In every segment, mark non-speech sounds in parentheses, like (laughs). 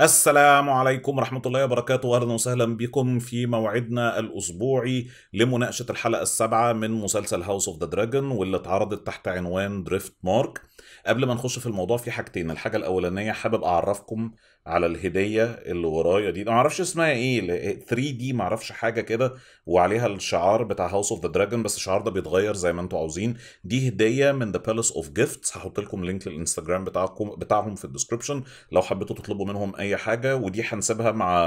السلام عليكم ورحمة الله وبركاته أهلا وسهلا بكم في موعدنا الأسبوعي لمناقشة الحلقة السابعة من مسلسل هاوس اوف ذا دراجون واللي اتعرضت تحت عنوان دريفت مارك قبل ما نخش في الموضوع في حاجتين الحاجة الأولانية حابب أعرفكم على الهدية اللي ورايا دي ما اعرفش اسمها ايه 3 دي ما اعرفش حاجة كده وعليها الشعار بتاع هاوس اوف ذا دراجون بس الشعار ده بيتغير زي ما انتم عاوزين دي هدية من ذا بالاس اوف جيفتس هحط لكم لينك للانستجرام بتاعكم بتاعهم في الديسكربشن لو حبيتوا تطلبوا منهم اي حاجه ودي هنسيبها مع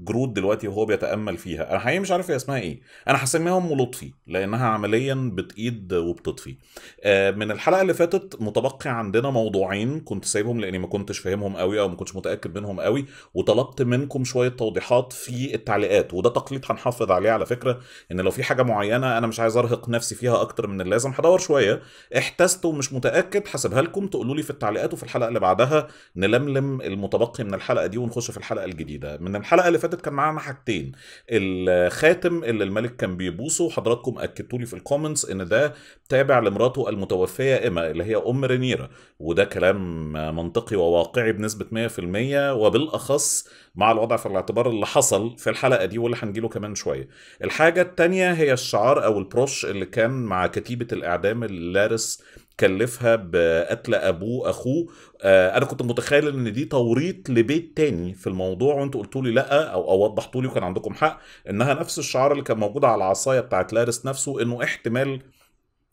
جرود دلوقتي وهو بيتامل فيها انا حقيقي مش عارف هي اسمها ايه انا هسميها ام لطفي لانها عمليا بتقيد وبتطفي آه، من الحلقه اللي فاتت متبقي عندنا موضوعين كنت سايبهم لاني ما كنتش فاهمهم قوي او ما كنتش متاكد منهم قوي وطلبت منكم شويه توضيحات في التعليقات وده تقليد هنحافظ عليه على فكره ان لو في حاجه معينه انا مش عايز ارهق نفسي فيها اكتر من اللازم هدور شويه احتست ومش متاكد هسيبها لكم تقولوا لي في التعليقات وفي الحلقه اللي بعدها نلملم المتبقي من الحلقه الحلقه دي ونخش في الحلقه الجديده من الحلقه اللي فاتت كان معانا حاجتين الخاتم اللي الملك كان بيبوسه حضراتكم اكدتوا لي في الكومنتس ان ده تابع لمراته المتوفيه ايما اللي هي ام رينيرا وده كلام منطقي وواقعي بنسبه 100% وبالاخص مع الوضع في الاعتبار اللي حصل في الحلقه دي واللي هنجيله كمان شويه الحاجه الثانيه هي الشعار او البروش اللي كان مع كتيبه الاعدام لارس كلفها بقتل ابوه اخوه آه انا كنت متخيل ان دي توريط لبيت تاني في الموضوع وانتوا قلتوا لي لا او او وضحتوا لي وكان عندكم حق انها نفس الشعار اللي كان موجود على العصايه بتاعت لارس نفسه انه احتمال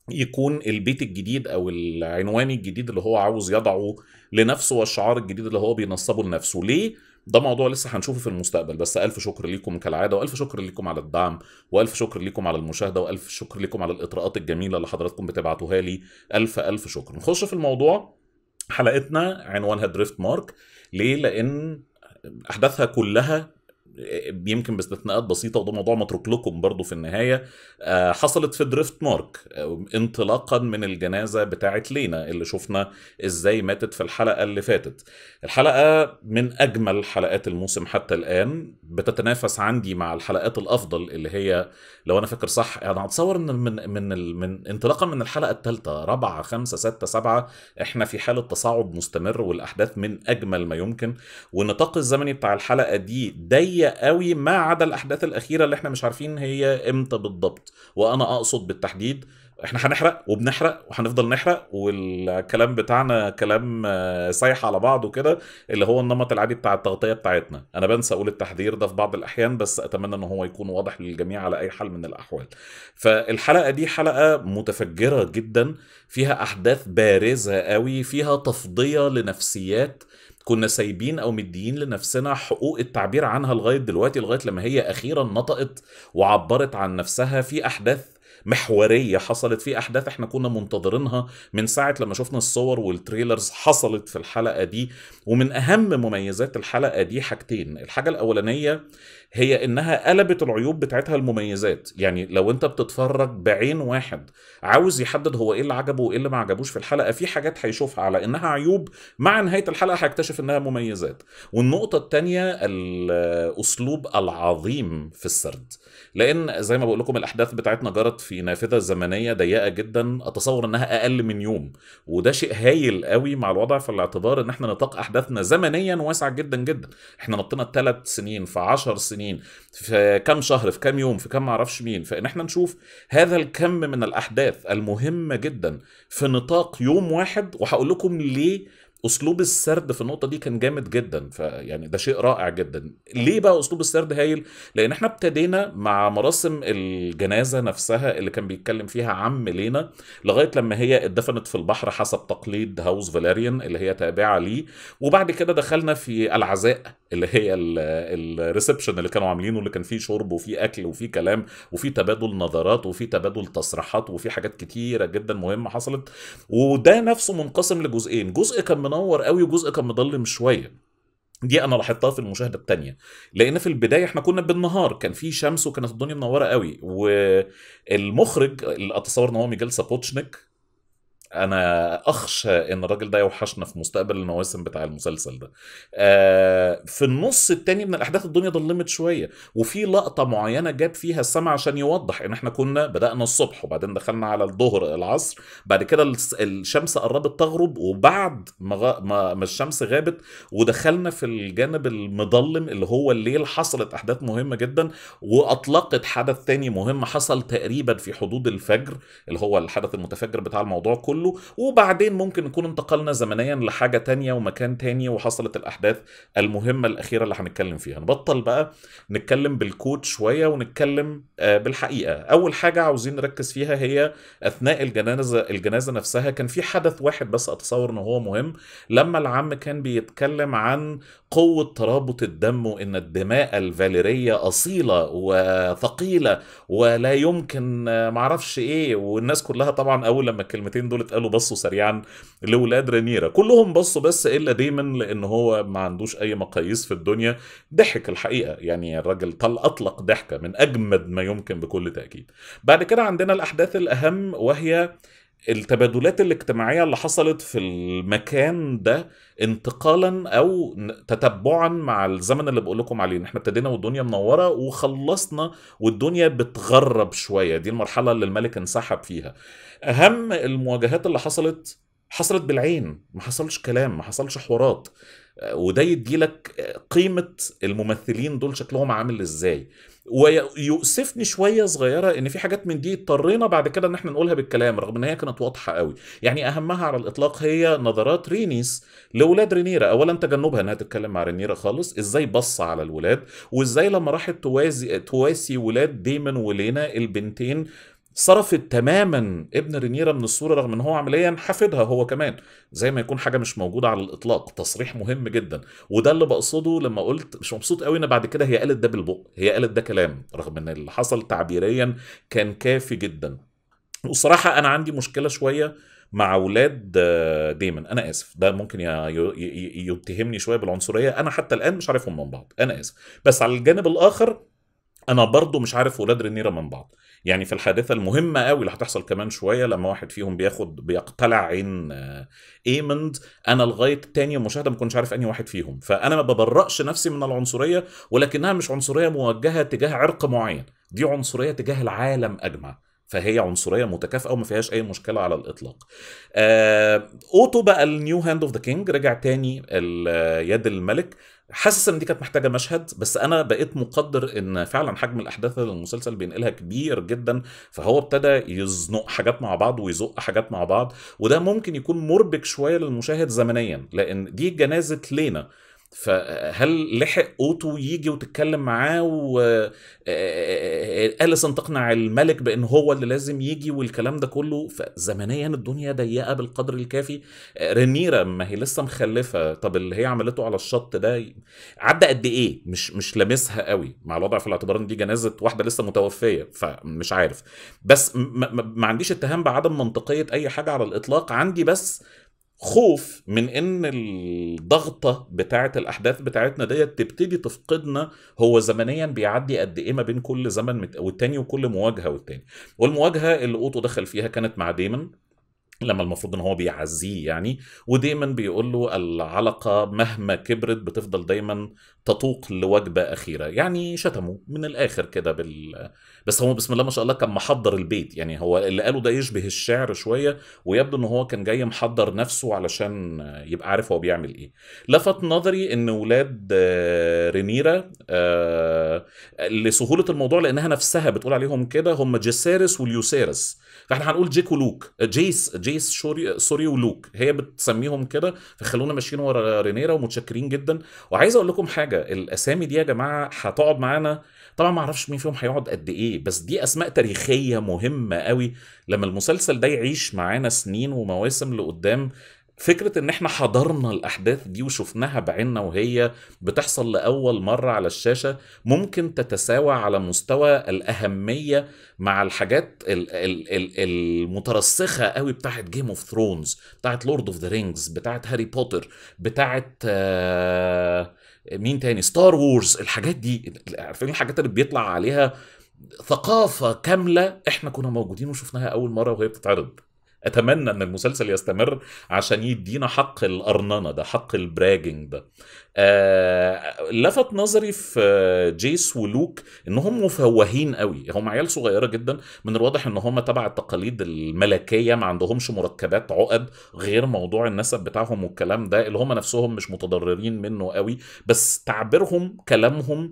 يكون البيت الجديد او العنوان الجديد اللي هو عاوز يضعه لنفسه والشعار الجديد اللي هو بينصبه لنفسه ليه ده موضوع لسه هنشوفه في المستقبل بس الف شكر ليكم كالعاده والف شكر ليكم على الدعم والف شكر ليكم على المشاهده والف شكر ليكم على الاطراءات الجميله اللي حضراتكم بتبعتوها لي الف الف شكر نخش في الموضوع حلقتنا عنوانها دريفت مارك ليه لان احداثها كلها يمكن باستثناءات بسيطه وده موضوع متروك لكم برضو في النهايه آه، حصلت في دريفت مارك آه، انطلاقا من الجنازه بتاعت لينا اللي شفنا ازاي ماتت في الحلقه اللي فاتت الحلقه من اجمل حلقات الموسم حتى الان بتتنافس عندي مع الحلقات الافضل اللي هي لو انا فاكر صح انا يعني أتصور ان من من من انطلاقا من الحلقه الثالثه رابعه خمسه سته سبعه احنا في حاله تصاعد مستمر والاحداث من اجمل ما يمكن والنطاق الزمني بتاع الحلقه دي ضيق قوي ما عدا الاحداث الاخيره اللي احنا مش عارفين هي امتى بالضبط وانا اقصد بالتحديد احنا هنحرق وبنحرق وهنفضل نحرق والكلام بتاعنا كلام آه، سايح على بعض وكده اللي هو النمط العادي بتاع التغطيه بتاعتنا انا بنسى اقول التحذير ده في بعض الاحيان بس اتمنى ان هو يكون واضح للجميع على اي حال من الاحوال فالحلقه دي حلقه متفجره جدا فيها احداث بارزه قوي فيها تفضيه لنفسيات كنا سايبين او مديين لنفسنا حقوق التعبير عنها لغايه دلوقتي لغايه لما هي اخيرا نطقت وعبرت عن نفسها في احداث محوريه حصلت في احداث احنا كنا منتظرينها من ساعه لما شفنا الصور والتريلرز حصلت في الحلقه دي ومن اهم مميزات الحلقه دي حاجتين الحاجه الاولانيه هي انها قلبت العيوب بتاعتها المميزات يعني لو انت بتتفرج بعين واحد عاوز يحدد هو ايه اللي عجبه وايه اللي ما عجبوش في الحلقه في حاجات هيشوفها على انها عيوب مع نهايه الحلقه هيكتشف انها مميزات والنقطه الثانيه الاسلوب العظيم في السرد لان زي ما بقول لكم الاحداث بتاعتنا جرت في نافذه زمنيه ضيقه جدا اتصور انها اقل من يوم وده شيء هايل قوي مع الوضع في الاعتبار ان احنا نطاق احداثنا زمنيا واسع جدا جدا احنا نطينا ثلاث سنين في 10 سنين في كام شهر في كام يوم في كام معرفش مين فان احنا نشوف هذا الكم من الاحداث المهمه جدا في نطاق يوم واحد وهقول لكم ليه اسلوب السرد في النقطه دي كان جامد جدا فيعني ده شيء رائع جدا ليه بقى اسلوب السرد هايل لان احنا ابتدينا مع مراسم الجنازه نفسها اللي كان بيتكلم فيها عم لينا لغايه لما هي اتدفنت في البحر حسب تقليد هاوس فاليريان اللي هي تابعه ليه وبعد كده دخلنا في العزاء اللي هي الريسبشن اللي كانوا عاملينه اللي كان فيه شرب وفيه اكل وفيه كلام وفيه تبادل نظرات وفيه تبادل تصريحات وفيه حاجات كتيره جدا مهمه حصلت وده نفسه منقسم لجزئين جزء كان من منور قوي وجزء كان مضلم شويه دي انا لاحظتها في المشاهده الثانيه لان في البدايه احنا كنا بالنهار كان في شمس وكانت الدنيا منوره قوي والمخرج اتصور ان هو ميجيل سابوتشنيك انا اخشى ان الراجل ده يوحشنا في مستقبل المواسم بتاع المسلسل ده آه في النص التاني من الاحداث الدنيا ضلمت شويه وفي لقطه معينه جاب فيها السما عشان يوضح ان احنا كنا بدانا الصبح وبعدين دخلنا على الظهر العصر بعد كده الشمس قربت تغرب وبعد ما, غ... ما... ما الشمس غابت ودخلنا في الجانب المظلم اللي هو الليل حصلت احداث مهمه جدا واطلقت حدث تاني مهم حصل تقريبا في حدود الفجر اللي هو الحدث المتفجر بتاع الموضوع كله كله وبعدين ممكن نكون انتقلنا زمنيا لحاجه تانية ومكان تاني وحصلت الاحداث المهمه الاخيره اللي هنتكلم فيها نبطل بقى نتكلم بالكود شويه ونتكلم آه، بالحقيقه اول حاجه عاوزين نركز فيها هي اثناء الجنازه الجنازه نفسها كان في حدث واحد بس اتصور ان هو مهم لما العم كان بيتكلم عن قوه ترابط الدم وان الدماء الفاليريه اصيله وثقيله ولا يمكن آه، معرفش ايه والناس كلها طبعا اول لما الكلمتين دول بالظبط قالوا بصوا سريعا لولاد رينيرا كلهم بصوا بس الا ديمن لان هو ما عندوش اي مقاييس في الدنيا ضحك الحقيقه يعني الراجل طل اطلق ضحكه من اجمد ما يمكن بكل تاكيد بعد كده عندنا الاحداث الاهم وهي التبادلات الاجتماعيه اللي حصلت في المكان ده انتقالا او تتبعا مع الزمن اللي بقول لكم عليه احنا ابتدينا والدنيا منوره وخلصنا والدنيا بتغرب شويه دي المرحله اللي الملك انسحب فيها اهم المواجهات اللي حصلت حصلت بالعين ما حصلش كلام ما حصلش حوارات وده يديلك قيمة الممثلين دول شكلهم عامل ازاي ويؤسفني شويه صغيره ان في حاجات من دي اضطرينا بعد كده ان احنا نقولها بالكلام رغم ان هي كانت واضحه قوي يعني اهمها على الاطلاق هي نظرات رينيس لولاد رينيرا اولا تجنبها انها تتكلم مع رينيرا خالص ازاي بص على الولاد وازاي لما راحت توازي تواسي ولاد ديمن ولينا البنتين صرفت تماما ابن رينيرا من الصوره رغم ان هو عمليا حافظها هو كمان زي ما يكون حاجه مش موجوده على الاطلاق تصريح مهم جدا وده اللي بقصده لما قلت مش مبسوط قوي ان بعد كده هي قالت ده بالبق هي قالت ده كلام رغم ان اللي حصل تعبيريا كان كافي جدا وصراحه انا عندي مشكله شويه مع اولاد آه، دايما انا اسف ده ممكن يتهمني شويه بالعنصريه انا حتى الان مش عارفهم من بعض انا اسف بس على الجانب الاخر انا برضو مش عارف اولاد رينيرا من بعض يعني في الحادثه المهمه قوي اللي هتحصل كمان شويه لما واحد فيهم بياخد بيقتلع عين ايموند آه، انا لغايه تاني مشاهده ما كنتش عارف انهي واحد فيهم فانا ما ببرأش نفسي من العنصريه ولكنها مش عنصريه موجهه تجاه عرق معين دي عنصريه تجاه العالم اجمع فهي عنصريه متكافئه وما فيهاش اي مشكله على الاطلاق. آه، اوتو بقى النيو هاند اوف ذا كينج رجع تاني آه، يد الملك حاسس ان دي كانت محتاجه مشهد بس انا بقيت مقدر ان فعلا حجم الاحداث اللي المسلسل بينقلها كبير جدا فهو ابتدى يزنق حاجات مع بعض ويزق حاجات مع بعض وده ممكن يكون مربك شويه للمشاهد زمنيا لان دي جنازه لينا فهل لحق اوتو يجي وتتكلم معاه واليسن آه، آه، آه، تقنع الملك بان هو اللي لازم يجي والكلام ده كله فزمنيا الدنيا ضيقه بالقدر الكافي رينيرا ما هي لسه مخلفه طب اللي هي عملته على الشط ده عدى قد ايه مش مش لامسها قوي مع الوضع في الاعتبار ان دي جنازه واحده لسه متوفيه فمش عارف بس ما, ما عنديش اتهام بعدم منطقيه اي حاجه على الاطلاق عندي بس خوف من ان الضغطه بتاعه الاحداث بتاعتنا ديت تبتدي تفقدنا هو زمنيا بيعدي قد ايه ما بين كل زمن والتاني وكل مواجهه والتاني والمواجهه اللي اوتو دخل فيها كانت مع ديمن لما المفروض ان هو بيعزيه يعني ودايما بيقول له العلقه مهما كبرت بتفضل دايما تطوق لوجبه اخيره يعني شتمه من الاخر كده بال بس هو بسم الله ما شاء الله كان محضر البيت يعني هو اللي قاله ده يشبه الشعر شويه ويبدو ان هو كان جاي محضر نفسه علشان يبقى عارف هو بيعمل ايه لفت نظري ان ولاد آه، رينيرا آه، لسهوله الموضوع لانها نفسها بتقول عليهم كده هم جيسيرس واليوسيرس فاحنا هنقول جيك ولوك جيس, جيس جيس شوري سوري ولوك هي بتسميهم كده فخلونا ماشيين ورا رينيرا ومتشكرين جدا وعايز اقول لكم حاجه الاسامي دي يا جماعه هتقعد معانا طبعا ما اعرفش مين فيهم هيقعد قد ايه بس دي اسماء تاريخيه مهمه قوي لما المسلسل ده يعيش معانا سنين ومواسم لقدام فكرة ان احنا حضرنا الاحداث دي وشفناها بعيننا وهي بتحصل لاول مرة على الشاشة ممكن تتساوى على مستوى الاهمية مع الحاجات الـ الـ الـ المترسخة قوي بتاعت جيم اوف ثرونز بتاعت لورد اوف ذا رينجز بتاعت هاري بوتر بتاعت آه، مين تاني ستار وورز الحاجات دي عارفين الحاجات اللي بيطلع عليها ثقافة كاملة احنا كنا موجودين وشفناها اول مرة وهي بتتعرض اتمنى ان المسلسل يستمر عشان يدينا حق الارننه ده حق البراجنج ده آه لفت نظري في جيس ولوك انهم مفوهين قوي هم عيال صغيره جدا من الواضح ان هم تبع التقاليد الملكيه ما عندهمش مركبات عقد غير موضوع النسب بتاعهم والكلام ده اللي هم نفسهم مش متضررين منه قوي بس تعبيرهم كلامهم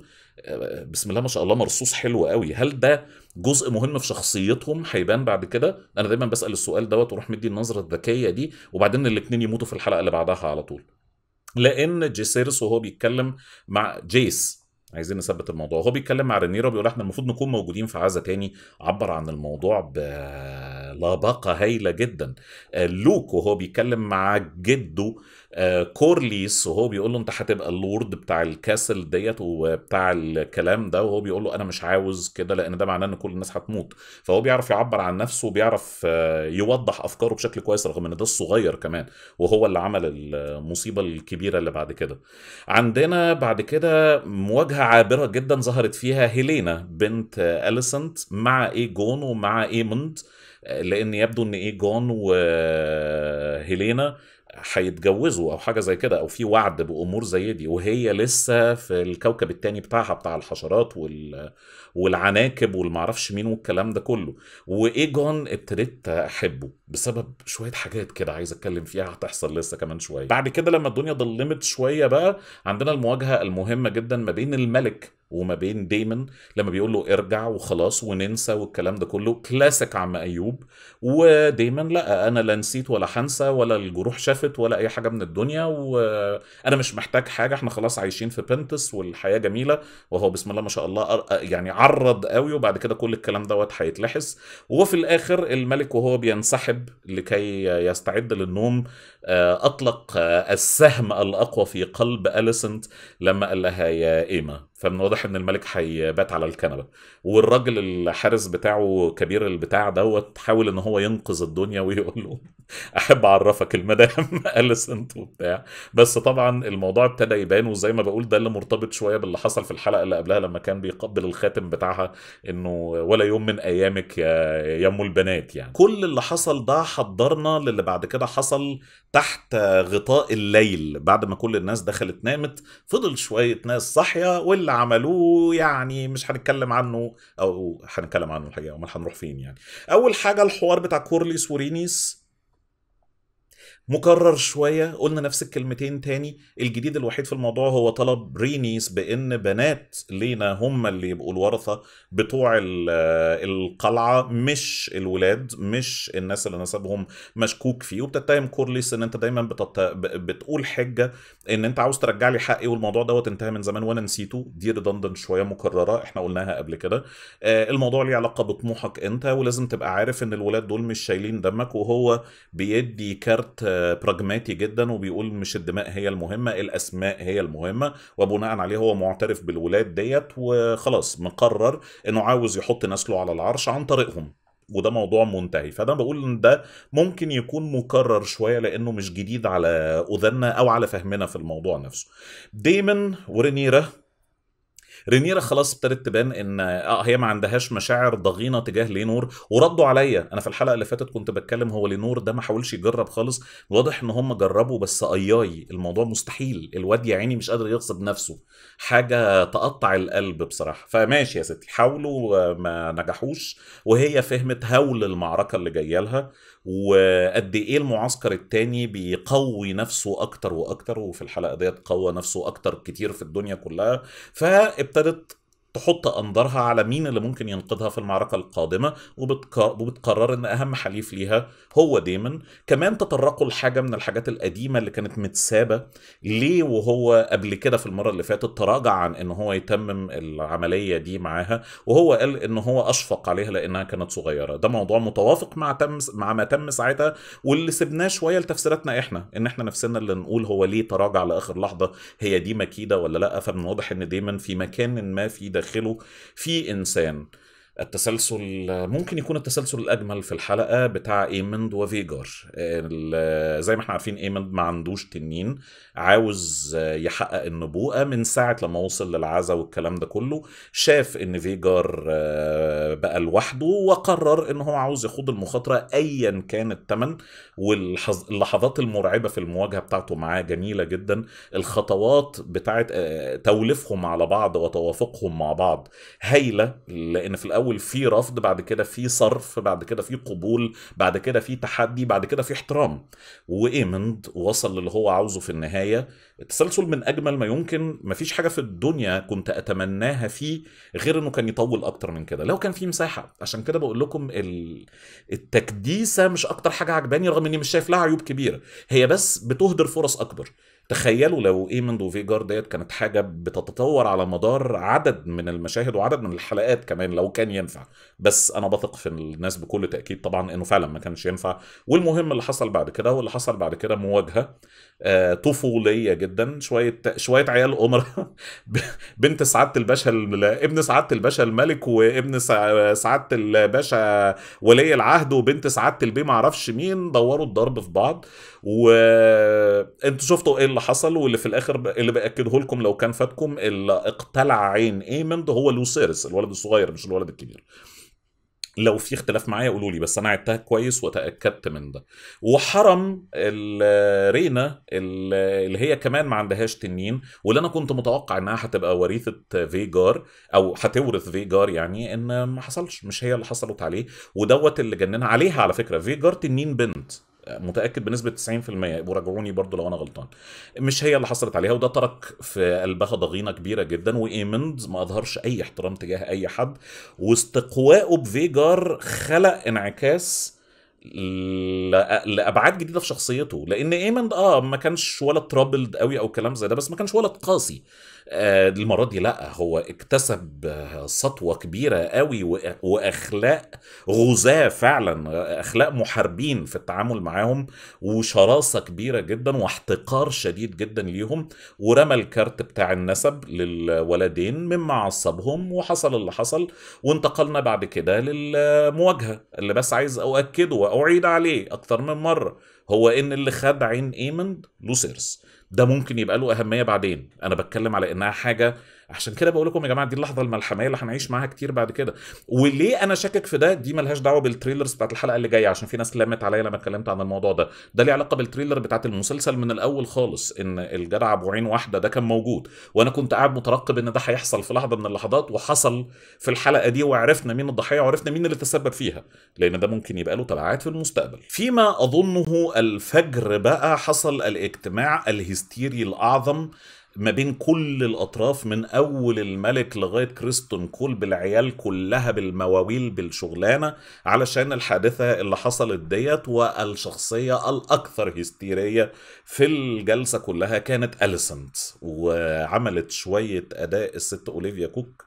بسم الله ما شاء الله مرصوص حلو قوي هل ده جزء مهم في شخصيتهم هيبان بعد كده انا دايما بسال السؤال دوت واروح مدي النظره الذكيه دي وبعدين الاثنين يموتوا في الحلقه اللي بعدها على طول لان جيسيرس وهو بيتكلم مع جيس عايزين نثبت الموضوع هو بيتكلم مع رينيرا بيقول احنا المفروض نكون موجودين في عزا تاني عبر عن الموضوع ب لباقة هايلة جدا آه، لوك وهو بيتكلم مع جده آه، كورليس وهو بيقول له انت هتبقى اللورد بتاع الكاسل ديت وبتاع الكلام ده وهو بيقول له انا مش عاوز كده لان ده معناه ان كل الناس هتموت فهو بيعرف يعبر عن نفسه وبيعرف آه، يوضح افكاره بشكل كويس رغم ان ده الصغير كمان وهو اللي عمل المصيبه الكبيره اللي بعد كده عندنا بعد كده مواجهه عابره جدا ظهرت فيها هيلينا بنت اليسنت مع ايجون ومع ايموند آه لان يبدو ان ايه جون وهيلينا هيتجوزوا او حاجه زي كده او في وعد بامور زي دي وهي لسه في الكوكب الثاني بتاعها بتاع الحشرات وال... والعناكب والمعرفش مين والكلام ده كله وايجون ابتديت احبه بسبب شويه حاجات كده عايز اتكلم فيها هتحصل لسه كمان شويه بعد كده لما الدنيا ضلمت شويه بقى عندنا المواجهه المهمه جدا ما بين الملك وما بين ديمن لما بيقول له ارجع وخلاص وننسى والكلام ده كله كلاسيك عم ايوب وديمن لا انا لا نسيت ولا حنسى ولا الجروح شافت ولا اي حاجه من الدنيا وانا مش محتاج حاجه احنا خلاص عايشين في بنتس والحياه جميله وهو بسم الله ما شاء الله يعني عرض قوي وبعد كده كل الكلام دوت هيتلحس وفي الاخر الملك وهو بينسحب لكي يستعد للنوم آه، أطلق آه، السهم الأقوى في قلب أليسنت لما قال لها يا إيما فمن واضح ان الملك هيبات على الكنبه والراجل الحارس بتاعه كبير البتاع دوت حاول ان هو ينقذ الدنيا ويقول له (laughs) احب اعرفك المدام (laughs) اليسنت وبتاع بس طبعا الموضوع ابتدى يبان وزي ما بقول ده اللي مرتبط شويه باللي حصل في الحلقه اللي قبلها لما كان بيقبل الخاتم بتاعها انه ولا يوم من ايامك يا أم البنات يعني كل اللي حصل ده حضرنا للي بعد كده حصل تحت غطاء الليل بعد ما كل الناس دخلت نامت فضل شوية ناس صاحية واللي عملوه يعني مش هنتكلم عنه أو هنتكلم عنه الحقيقة أمال هنروح فين يعني أول حاجة الحوار بتاع كورليس ورينيس مكرر شويه قلنا نفس الكلمتين تاني الجديد الوحيد في الموضوع هو طلب رينيس بان بنات لينا هم اللي يبقوا الورثه بتوع آه، القلعه مش الولاد مش الناس اللي نسبهم مشكوك فيه وبتتهم كورليس ان انت دايما بتط... بتقول حجه ان انت عاوز ترجع لي حقي والموضوع دوت انتهى من زمان وانا نسيته دي ريدندن شويه مكرره احنا قلناها قبل كده آه، الموضوع ليه علاقه بطموحك انت ولازم تبقى عارف ان الولاد دول مش شايلين دمك وهو بيدي كارت براجماتي جدا وبيقول مش الدماء هي المهمه الاسماء هي المهمه وبناء عليه هو معترف بالولاد ديت وخلاص مقرر انه عاوز يحط نسله على العرش عن طريقهم وده موضوع منتهي فانا بقول ان ده ممكن يكون مكرر شويه لانه مش جديد على اذنا او على فهمنا في الموضوع نفسه ديمن ورينيرا رينيرا خلاص ابتدت تبان ان اه هي ما عندهاش مشاعر ضغينه تجاه لينور وردوا عليا انا في الحلقه اللي فاتت كنت بتكلم هو لينور ده ما حاولش يجرب خالص واضح ان هم جربوا بس اياي الموضوع مستحيل الواد يا عيني مش قادر يغصب نفسه حاجه تقطع القلب بصراحه فماشي يا ستي حاولوا آه، ما نجحوش وهي فهمت هول المعركه اللي جايه لها وقد ايه المعسكر التاني بيقوي نفسه اكتر واكتر وفي الحلقه ديت قوى نفسه اكتر كتير في الدنيا كلها فابتدى para تحط انظارها على مين اللي ممكن ينقذها في المعركه القادمه وبتقرر ان اهم حليف ليها هو ديمن كمان تطرقوا لحاجه من الحاجات القديمه اللي كانت متسابه ليه وهو قبل كده في المره اللي فاتت تراجع عن ان هو يتمم العمليه دي معاها وهو قال ان هو اشفق عليها لانها كانت صغيره ده موضوع متوافق مع تم مع ما تم ساعتها واللي سبناه شويه لتفسيراتنا احنا ان احنا نفسنا اللي نقول هو ليه تراجع لاخر لحظه هي دي مكيده ولا لا فمن واضح ان ديمن في مكان ما في داخل يدخله في انسان التسلسل ممكن يكون التسلسل الاجمل في الحلقه بتاع ايمند وفيجر زي ما احنا عارفين ايمند ما عندوش تنين عاوز يحقق النبوءه من ساعه لما وصل للعزا والكلام ده كله شاف ان فيجر آه، بقى لوحده وقرر ان هو عاوز يخوض المخاطره ايا كان الثمن واللحظات المرعبه في المواجهه بتاعته معاه جميله جدا الخطوات بتاعه آه، توليفهم على بعض وتوافقهم مع بعض هايله لان في الاول الاول في رفض بعد كده في صرف بعد كده في قبول بعد كده في تحدي بعد كده في احترام وايمند وصل للي هو عاوزه في النهايه التسلسل من اجمل ما يمكن مفيش حاجه في الدنيا كنت اتمناها فيه غير انه كان يطول اكتر من كده لو كان في مساحه عشان كده بقول لكم التكديسه مش اكتر حاجه عجباني رغم اني مش شايف لها عيوب كبيره هي بس بتهدر فرص اكبر تخيلوا لو ايمن وفيجار ديت كانت حاجه بتتطور على مدار عدد من المشاهد وعدد من الحلقات كمان لو كان ينفع بس انا بثق في الناس بكل تاكيد طبعا انه فعلا ما كانش ينفع والمهم اللي حصل بعد كده واللي حصل بعد كده مواجهه آه طفوليه جدا شويه شويه عيال قمر (laughs) بنت سعاده الباشا ابن سعاده الباشا الملك وابن سعاده الباشا ولي العهد وبنت سعاده البي معرفش مين دوروا الضرب في بعض وانتوا شفتوا ايه اللي حصل واللي في الاخر اللي باكده لكم لو كان فاتكم اللي اقتلع عين ايمند هو لوسيرس الولد الصغير مش الولد الكبير لو في اختلاف معايا قولوا لي بس انا عدتها كويس وتاكدت من ده وحرم رينا اللي هي كمان ما عندهاش تنين واللي انا كنت متوقع انها هتبقى وريثه فيجار او هتورث فيجار يعني ان ما حصلش مش هي اللي حصلت عليه ودوت اللي جننها عليها على فكره فيجار تنين بنت متاكد بنسبه 90% وراجعوني برضو لو انا غلطان مش هي اللي حصلت عليها وده ترك في قلبها ضغينه كبيره جدا وايمند ما اظهرش اي احترام تجاه اي حد واستقواءه بفيجر خلق انعكاس لابعاد جديده في شخصيته لان ايمند اه ما كانش ولا ترابلد قوي او كلام زي ده بس ما كانش ولا قاسي المرة آه، دي لا هو اكتسب سطوة كبيرة قوي وأخلاق غزاة فعلا أخلاق محاربين في التعامل معاهم وشراسة كبيرة جدا واحتقار شديد جدا ليهم ورمى الكارت بتاع النسب للولدين مما عصبهم وحصل اللي حصل وانتقلنا بعد كده للمواجهة اللي بس عايز أؤكده وأعيد عليه أكتر من مرة هو إن اللي خد عين ايمند لوسيرس ده ممكن يبقى له اهميه بعدين انا بتكلم على انها حاجه عشان كده بقول لكم يا جماعه دي اللحظه الملحميه اللي هنعيش معاها كتير بعد كده وليه انا شاكك في ده دي ملهاش دعوه بالتريلرز بتاعت الحلقه اللي جايه عشان في ناس لمت عليا لما اتكلمت عن الموضوع ده ده ليه علاقه بالتريلر بتاعت المسلسل من الاول خالص ان الجدع ابو عين واحده ده كان موجود وانا كنت قاعد مترقب ان ده هيحصل في لحظه من اللحظات وحصل في الحلقه دي وعرفنا مين الضحيه وعرفنا مين اللي تسبب فيها لان ده ممكن يبقى له تبعات في المستقبل فيما اظنه الفجر بقى حصل الاجتماع الهستيري الاعظم ما بين كل الاطراف من اول الملك لغايه كريستون كول بالعيال كلها بالمواويل بالشغلانه علشان الحادثه اللي حصلت ديت والشخصيه الاكثر هستيريه في الجلسه كلها كانت اليسنت وعملت شويه اداء الست اوليفيا كوك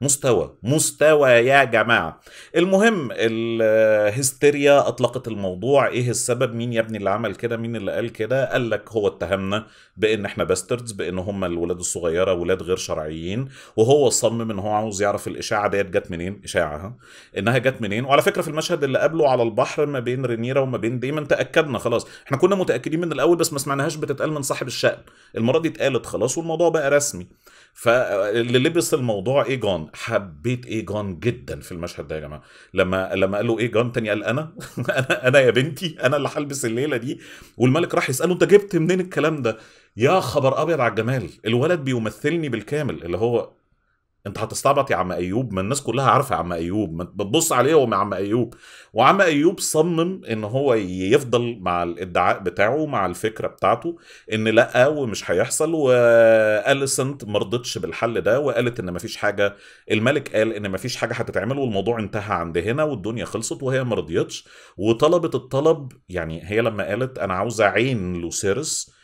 مستوى مستوى يا جماعة المهم الهستيريا أطلقت الموضوع إيه السبب مين يا ابني اللي عمل كده مين اللي قال كده قال لك هو اتهمنا بإن إحنا باستردز بإن هم الولاد الصغيرة ولاد غير شرعيين وهو صمم إن هو عاوز يعرف الإشاعة ديت جت منين إشاعة إنها جت منين وعلى فكرة في المشهد اللي قبله على البحر ما بين رينيرا وما بين ديمن تأكدنا خلاص إحنا كنا متأكدين من الأول بس ما سمعناهاش بتتقال من صاحب الشأن المرة دي اتقالت خلاص والموضوع بقى رسمي فاللي لبس الموضوع ايجون حبيت ايجون جدا في المشهد ده يا جماعه لما لما قال له ايجون تاني قال انا (laughs) انا انا يا بنتي انا اللي هلبس الليله دي والملك راح يساله انت جبت منين الكلام ده يا خبر ابيض على الجمال الولد بيمثلني بالكامل اللي هو انت هتستعبط يا عم ايوب ما الناس كلها عارفه يا عم ايوب ما بتبص عليه يا عم ايوب وعم ايوب صمم ان هو يفضل مع الادعاء بتاعه مع الفكره بتاعته ان لا ومش هيحصل واليسنت ما رضتش بالحل ده وقالت ان ما فيش حاجه الملك قال ان ما فيش حاجه هتتعمل والموضوع انتهى عند هنا والدنيا خلصت وهي ما رضيتش وطلبت الطلب يعني هي لما قالت انا عاوزه عين لوسيرس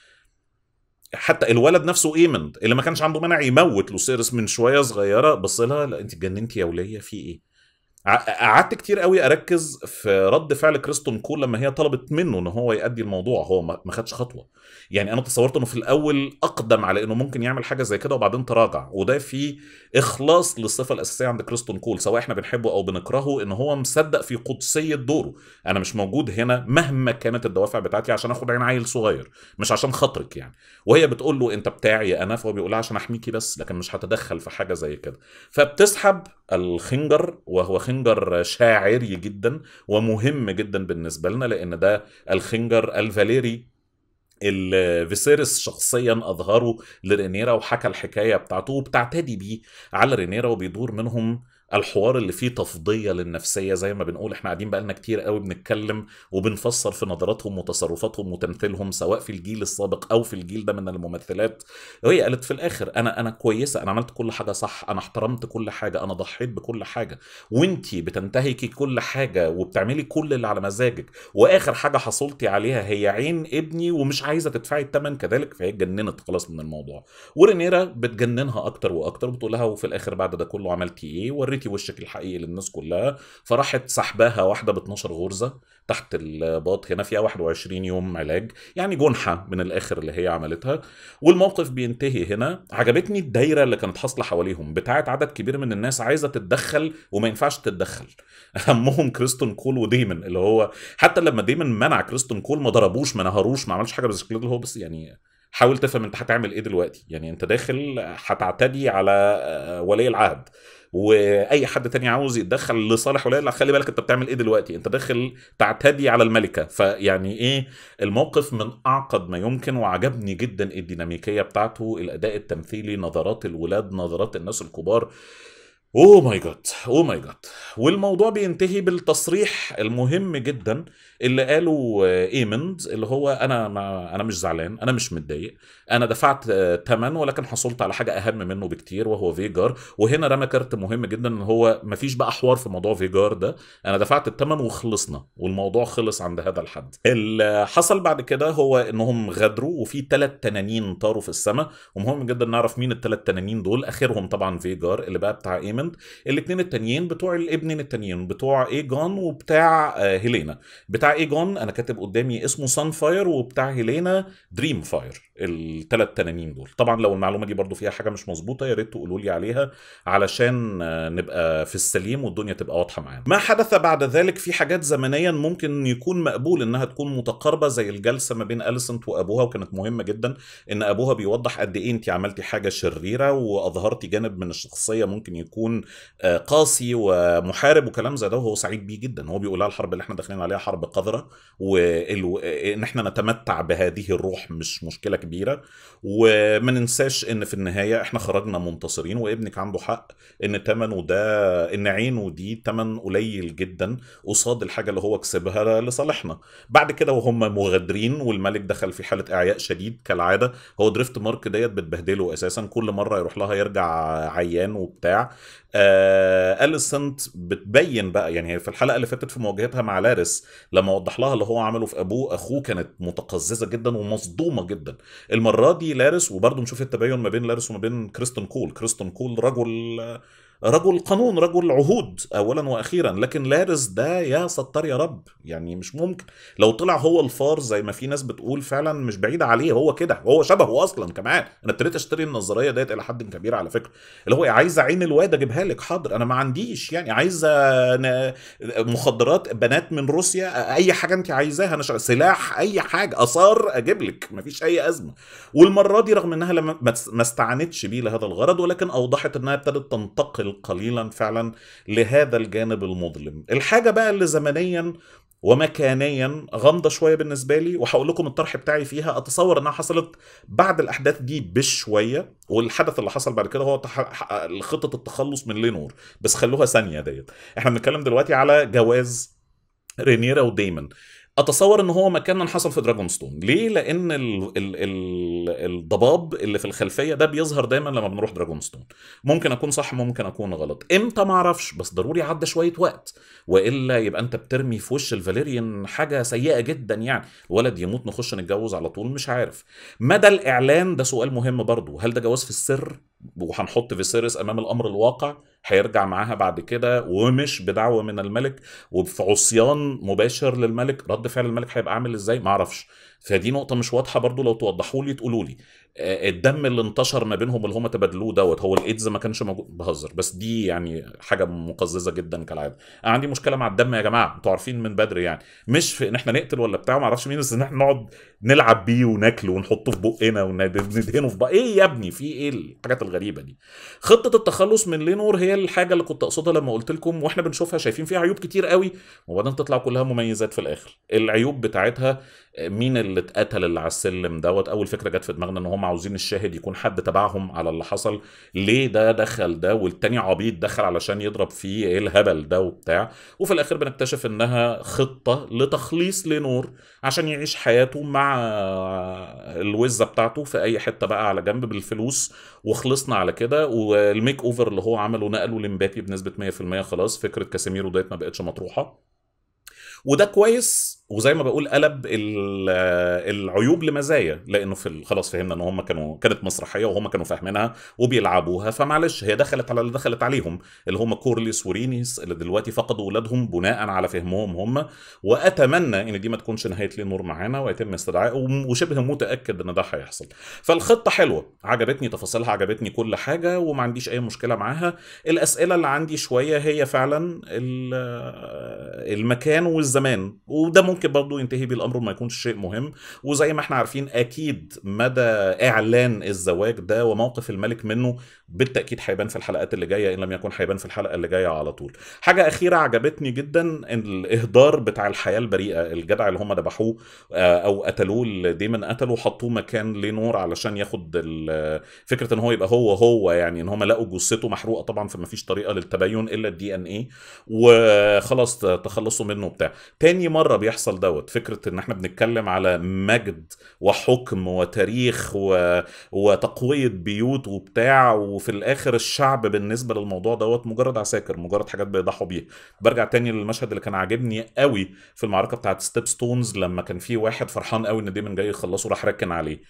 حتى الولد نفسه ايمن اللي ما كانش عنده مانع يموت لوسيرس من شويه صغيره بص لها لا انت اتجننتي يا وليه في ايه قعدت كتير قوي اركز في رد فعل كريستون كول لما هي طلبت منه ان هو يؤدي الموضوع هو ما خدش خطوه يعني انا تصورت انه في الاول اقدم على انه ممكن يعمل حاجه زي كده وبعدين تراجع وده في اخلاص للصفه الاساسيه عند كريستون كول سواء احنا بنحبه او بنكرهه ان هو مصدق في قدسيه دوره انا مش موجود هنا مهما كانت الدوافع بتاعتي عشان اخد عين عيل صغير مش عشان خاطرك يعني وهي بتقول له انت بتاعي انا فهو بيقول عشان احميكي بس لكن مش هتدخل في حاجه زي كده فبتسحب الخنجر وهو خنجر خنجر شاعري جدا ومهم جدا بالنسبه لنا لان ده الخنجر الفاليري اللي فيسيرس شخصيا اظهره لرينيرا وحكى الحكايه بتاعته وبتعتدي بيه على رينيرا وبيدور منهم الحوار اللي فيه تفضيه للنفسيه زي ما بنقول احنا قاعدين بقالنا كتير قوي بنتكلم وبنفسر في نظراتهم وتصرفاتهم وتمثيلهم سواء في الجيل السابق او في الجيل ده من الممثلات وهي قالت في الاخر انا انا كويسه انا عملت كل حاجه صح انا احترمت كل حاجه انا ضحيت بكل حاجه وانتي بتنتهكي كل حاجه وبتعملي كل اللي على مزاجك واخر حاجه حصلتي عليها هي عين ابني ومش عايزه تدفعي الثمن كذلك فهي اتجننت خلاص من الموضوع ورينيرا بتجننها اكتر واكتر وبتقول لها وفي الاخر بعد ده كله عملتي ايه بتوريكي وشك الحقيقي للناس كلها فراحت سحباها واحده ب 12 غرزه تحت الباط هنا فيها 21 يوم علاج يعني جنحه من الاخر اللي هي عملتها والموقف بينتهي هنا عجبتني الدايره اللي كانت حاصله حواليهم بتاعه عدد كبير من الناس عايزه تتدخل وما ينفعش تتدخل (laughs) أهمهم كريستون كول وديمن اللي هو حتى لما ديمن منع كريستون كول ما ضربوش ما نهروش ما عملش حاجه بالشكل اللي هو بس يعني حاول تفهم انت هتعمل ايه دلوقتي يعني انت داخل هتعتدي على آه، ولي العهد واي حد تاني عاوز يتدخل لصالح ولا لا خلي بالك انت بتعمل ايه دلوقتي انت داخل تعتدي على الملكه فيعني ايه الموقف من اعقد ما يمكن وعجبني جدا الديناميكيه بتاعته الاداء التمثيلي نظرات الولاد نظرات الناس الكبار اوه ماي جاد اوه ماي جاد والموضوع بينتهي بالتصريح المهم جدا اللي قاله آه، ايمند اللي هو انا ما انا مش زعلان انا مش متضايق انا دفعت ثمن آه، ولكن حصلت على حاجه اهم منه بكتير وهو فيجار وهنا رمى كارت مهم جدا ان هو ما فيش بقى حوار في موضوع فيجار ده انا دفعت الثمن وخلصنا والموضوع خلص عند هذا الحد اللي حصل بعد كده هو انهم غادروا وفي ثلاث تنانين طاروا في السماء ومهم جدا نعرف مين الثلاث تنانين دول اخرهم طبعا فيجار اللي بقى بتاع ايمند الاثنين التانيين بتوع الابنين التانيين بتوع ايجون وبتاع آه، هيلينا بتاع بتاع ايجون انا كاتب قدامي اسمه سان فاير وبتاع هيلينا دريم فاير الثلاث تنانين دول طبعا لو المعلومه دي برضو فيها حاجه مش مظبوطه يا ريت تقولوا لي عليها علشان آه، نبقى في السليم والدنيا تبقى واضحه معانا ما حدث بعد ذلك في حاجات زمنيا ممكن يكون مقبول انها تكون متقاربه زي الجلسه ما بين اليسنت وابوها وكانت مهمه جدا ان ابوها بيوضح قد ايه انت عملتي حاجه شريره واظهرتي جانب من الشخصيه ممكن يكون آه، قاسي ومحارب وكلام زي ده وهو سعيد بيه جدا هو بيقول لها الحرب اللي احنا داخلين عليها حرب قاسية الخضراء وان احنا نتمتع بهذه الروح مش مشكله كبيره وما ننساش ان في النهايه احنا خرجنا منتصرين وابنك عنده حق ان ثمنه ده ان عينه دي ثمن قليل جدا قصاد الحاجه اللي هو كسبها لصالحنا بعد كده وهم مغادرين والملك دخل في حاله اعياء شديد كالعاده هو دريفت مارك ديت بتبهدله اساسا كل مره يروح لها يرجع عيان وبتاع آه اليسنت بتبين بقى يعني في الحلقه اللي فاتت في مواجهتها مع لارس لما لما وضح لها اللي هو عمله في ابوه اخوه كانت متقززه جدا ومصدومه جدا المره دي لارس وبرده نشوف التباين ما بين لارس وما بين كريستون كول كريستون كول رجل رجل قانون رجل عهود اولا واخيرا لكن لارس ده يا ستار يا رب يعني مش ممكن لو طلع هو الفار زي ما في ناس بتقول فعلا مش بعيد عليه هو كده هو شبهه اصلا كمان انا ابتديت اشتري النظريه ديت الى حد كبير على فكره اللي هو عايزه عين الواد اجيبها لك حاضر انا ما عنديش يعني عايزه مخدرات بنات من روسيا اي حاجه انت عايزاها انا سلاح اي حاجه اثار اجيب لك مفيش اي ازمه والمره دي رغم انها ما استعانتش بيه لهذا الغرض ولكن اوضحت انها ابتدت تنتقل قليلا فعلا لهذا الجانب المظلم الحاجه بقى اللي زمنيا ومكانيا غامضه شويه بالنسبه لي وهقول لكم الطرح بتاعي فيها اتصور انها حصلت بعد الاحداث دي بشويه والحدث اللي حصل بعد كده هو خطه التخلص من لينور بس خلوها ثانيه ديت احنا بنتكلم دلوقتي على جواز رينيرا ودايمون اتصور ان هو مكان حصل في دراجون ستون ليه لان الـ الـ الـ الضباب اللي في الخلفيه ده بيظهر دايما لما بنروح دراجون ستون ممكن اكون صح ممكن اكون غلط امتى ما اعرفش بس ضروري عدى شويه وقت والا يبقى انت بترمي في وش الفاليريان حاجه سيئه جدا يعني الولد يموت نخش نتجوز على طول مش عارف مدى الاعلان ده سؤال مهم برضه هل ده جواز في السر وهنحط فيسيرس امام الامر الواقع هيرجع معاها بعد كده ومش بدعوه من الملك وفي عصيان مباشر للملك رد فعل الملك هيبقى عامل ازاي ما اعرفش فدي نقطه مش واضحه برضو لو توضحوا لي تقولوا لي آه، الدم اللي انتشر ما بينهم اللي هم تبادلوه دوت هو الايدز ما كانش موجود بهزر بس دي يعني حاجه مقززه جدا كالعاده انا عندي مشكله مع الدم يا جماعه انتوا عارفين من بدري يعني مش في ان احنا نقتل ولا بتاع ما اعرفش مين بس ان احنا نقعد نلعب بيه وناكله ونحطه في بقنا وندهنه في بق ايه يا ابني في ايه الحاجات الغريبه دي خطه التخلص من لينور هي الحاجه اللي كنت اقصدها لما قلت لكم واحنا بنشوفها شايفين فيها عيوب كتير قوي وبعدين تطلع كلها مميزات في الاخر العيوب بتاعتها مين اللي اتقتل اللي على السلم دوت اول فكره جت في دماغنا ان هم عاوزين الشاهد يكون حد تبعهم على اللي حصل ليه ده دخل ده والتاني عبيط دخل علشان يضرب فيه ايه الهبل ده وبتاع وفي الاخر بنكتشف انها خطه لتخليص لنور عشان يعيش حياته مع الوزه بتاعته في اي حته بقى على جنب بالفلوس وخلصنا على كده والميك اوفر اللي هو عمله نقله لمبابي بنسبه 100% خلاص فكره كاسيميرو ديت ما بقتش مطروحه وده كويس وزي ما بقول قلب العيوب لمزايا لانه في خلاص فهمنا ان هم كانوا كانت مسرحيه وهم كانوا فاهمينها وبيلعبوها فمعلش هي دخلت على اللي دخلت عليهم اللي هم كورليس ورينيس اللي دلوقتي فقدوا اولادهم بناء على فهمهم هم واتمنى ان دي ما تكونش نهايه لينور معانا ويتم استدعائه وشبه متاكد ان ده هيحصل فالخطه حلوه عجبتني تفاصيلها عجبتني كل حاجه وما عنديش اي مشكله معاها الاسئله اللي عندي شويه هي فعلا المكان الزمان وده ممكن برضو ينتهي بيه الامر وما يكونش شيء مهم وزي ما احنا عارفين اكيد مدى اعلان الزواج ده وموقف الملك منه بالتاكيد هيبان في الحلقات اللي جايه ان لم يكن هيبان في الحلقه اللي جايه على طول حاجه اخيره عجبتني جدا الاهدار بتاع الحياه البريئه الجدع اللي هم ذبحوه آه، او قتلوه ديمن دايما قتله حطوه مكان لنور علشان ياخد فكره ان هو يبقى هو هو يعني ان هم لقوا جثته محروقه طبعا فما فيش طريقه للتبين الا الدي ان ايه وخلاص تخلصوا منه وبتاع تاني مرة بيحصل دوت فكرة ان احنا بنتكلم على مجد وحكم وتاريخ و... وتقوية بيوت وبتاع وفي الاخر الشعب بالنسبة للموضوع دوت مجرد عساكر مجرد حاجات بيضحوا بيها برجع تاني للمشهد اللي كان عاجبني قوي في المعركة بتاعه ستيب ستونز لما كان في واحد فرحان قوي ان ديمن جاي يخلصه راح ركن عليه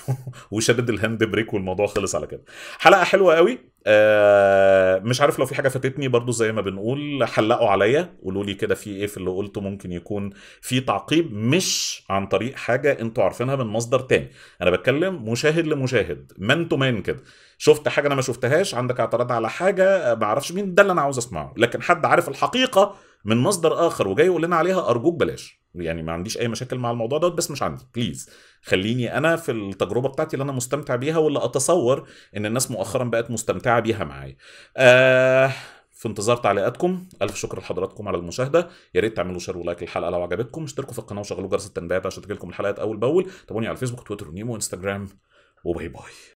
(laughs) وشدد الهاند بريك والموضوع خلص على كده حلقه حلوه قوي آه، مش عارف لو في حاجه فاتتني برضو زي ما بنقول حلقوا عليا قولوا لي كده في ايه في اللي قلته قلته ممكن يكون في تعقيب مش عن طريق حاجه انتوا عارفينها من مصدر تاني انا بتكلم مشاهد لمشاهد مان تو مان كده شفت حاجه انا ما شفتهاش عندك اعتراض على حاجه ما اعرفش مين ده اللي انا عاوز اسمعه لكن حد عارف الحقيقه من مصدر اخر وجاي يقول لنا عليها ارجوك بلاش يعني ما عنديش اي مشاكل مع الموضوع دوت بس مش عندي بليز خليني انا في التجربه بتاعتي اللي انا مستمتع بيها واللي اتصور ان الناس مؤخرا بقت مستمتعه بيها معايا آه في انتظار تعليقاتكم الف شكر لحضراتكم على المشاهده يا ريت تعملوا شير ولايك للحلقه لو عجبتكم اشتركوا في القناه وشغلوا جرس التنبيهات عشان تجيلكم الحلقات اول باول تابعوني على الفيسبوك تويتر ونيمو وانستجرام وباي باي